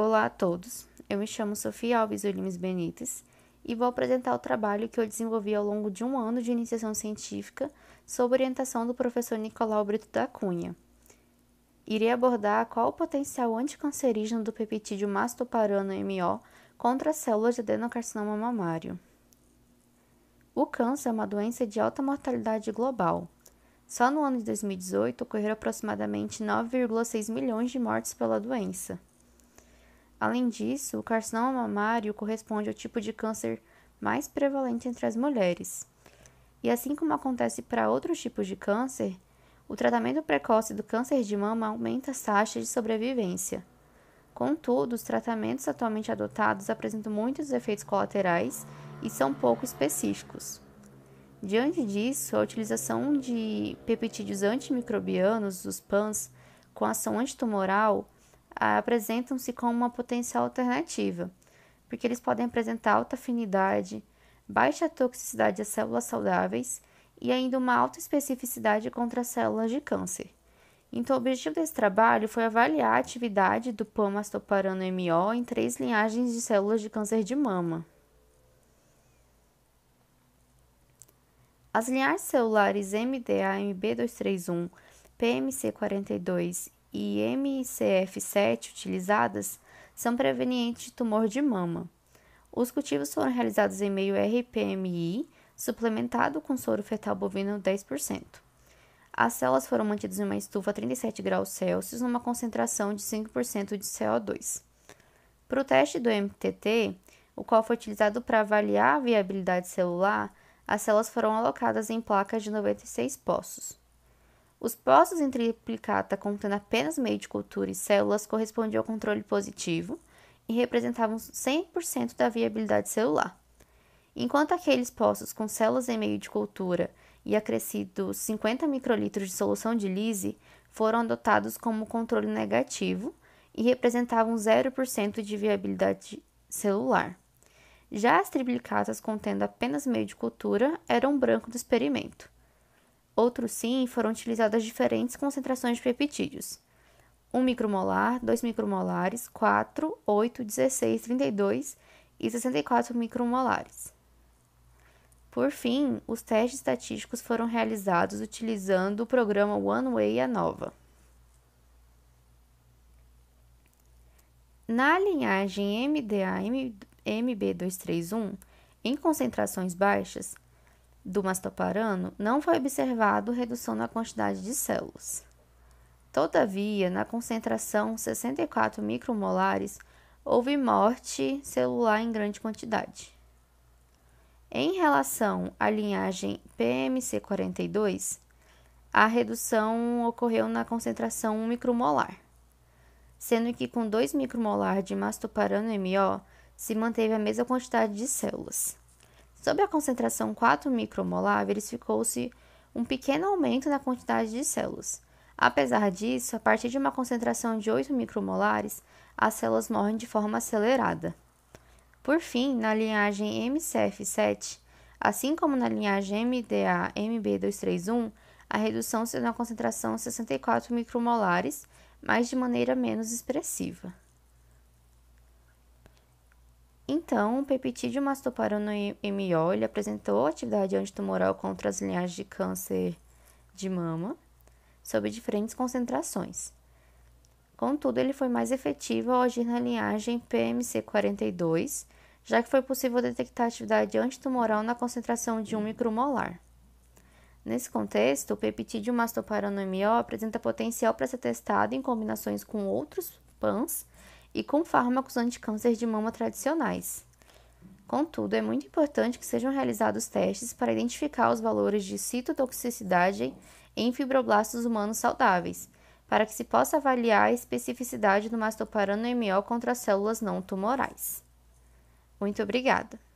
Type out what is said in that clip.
Olá a todos, eu me chamo Sofia Alves Williams Benites e vou apresentar o trabalho que eu desenvolvi ao longo de um ano de iniciação científica sob orientação do professor Nicolau Brito da Cunha. Irei abordar qual o potencial anticancerígeno do peptídeo mastoparano MO contra as células de adenocarcinoma mamário. O câncer é uma doença de alta mortalidade global. Só no ano de 2018 ocorreram aproximadamente 9,6 milhões de mortes pela doença. Além disso, o carcinoma mamário corresponde ao tipo de câncer mais prevalente entre as mulheres. E assim como acontece para outros tipos de câncer, o tratamento precoce do câncer de mama aumenta as taxas de sobrevivência. Contudo, os tratamentos atualmente adotados apresentam muitos efeitos colaterais e são pouco específicos. Diante disso, a utilização de peptídeos antimicrobianos, os PANs, com ação antitumoral, apresentam-se como uma potencial alternativa, porque eles podem apresentar alta afinidade, baixa toxicidade a células saudáveis e ainda uma alta especificidade contra células de câncer. Então, o objetivo desse trabalho foi avaliar a atividade do pamastoparano MO em três linhagens de células de câncer de mama. As linhagens celulares MDA-MB231, PMC42 e MCF7 utilizadas são prevenientes de tumor de mama. Os cultivos foram realizados em meio RPMI, suplementado com soro fetal bovino 10%. As células foram mantidas em uma estufa a 37 graus Celsius, numa concentração de 5% de CO2. Para o teste do MTT, o qual foi utilizado para avaliar a viabilidade celular, as células foram alocadas em placas de 96 poços. Os postos em triplicata contendo apenas meio de cultura e células correspondiam ao controle positivo e representavam 100% da viabilidade celular. Enquanto aqueles postos com células em meio de cultura e acrescido 50 microlitros de solução de lise foram adotados como controle negativo e representavam 0% de viabilidade celular. Já as triplicatas contendo apenas meio de cultura eram branco do experimento. Outro sim foram utilizadas diferentes concentrações de peptídeos. 1 micromolar, 2 micromolares, 4, 8, 16, 32 e 64 micromolares. Por fim, os testes estatísticos foram realizados utilizando o programa One Way ANOVA. Na linhagem MDA-MB231, em concentrações baixas, do mastoparano, não foi observado redução na quantidade de células. Todavia, na concentração 64 micromolares, houve morte celular em grande quantidade. Em relação à linhagem PMC42, a redução ocorreu na concentração 1 micromolar, sendo que com 2 micromolar de mastoparano MO se manteve a mesma quantidade de células. Sob a concentração 4 micromolar, verificou-se um pequeno aumento na quantidade de células. Apesar disso, a partir de uma concentração de 8 micromolares, as células morrem de forma acelerada. Por fim, na linhagem MCF7, assim como na linhagem MDA-MB231, a redução se na concentração 64 micromolares, mas de maneira menos expressiva. Então, o peptídeo mastoparano mo ele apresentou atividade antitumoral contra as linhagens de câncer de mama sob diferentes concentrações. Contudo, ele foi mais efetivo ao agir na linhagem PMC42, já que foi possível detectar atividade antitumoral na concentração de 1 micromolar. Nesse contexto, o peptídeo mastoparano mo apresenta potencial para ser testado em combinações com outros PANs e com fármacos anticâncer de mama tradicionais. Contudo, é muito importante que sejam realizados testes para identificar os valores de citotoxicidade em fibroblastos humanos saudáveis, para que se possa avaliar a especificidade do mastoparano MO contra células não tumorais. Muito obrigada!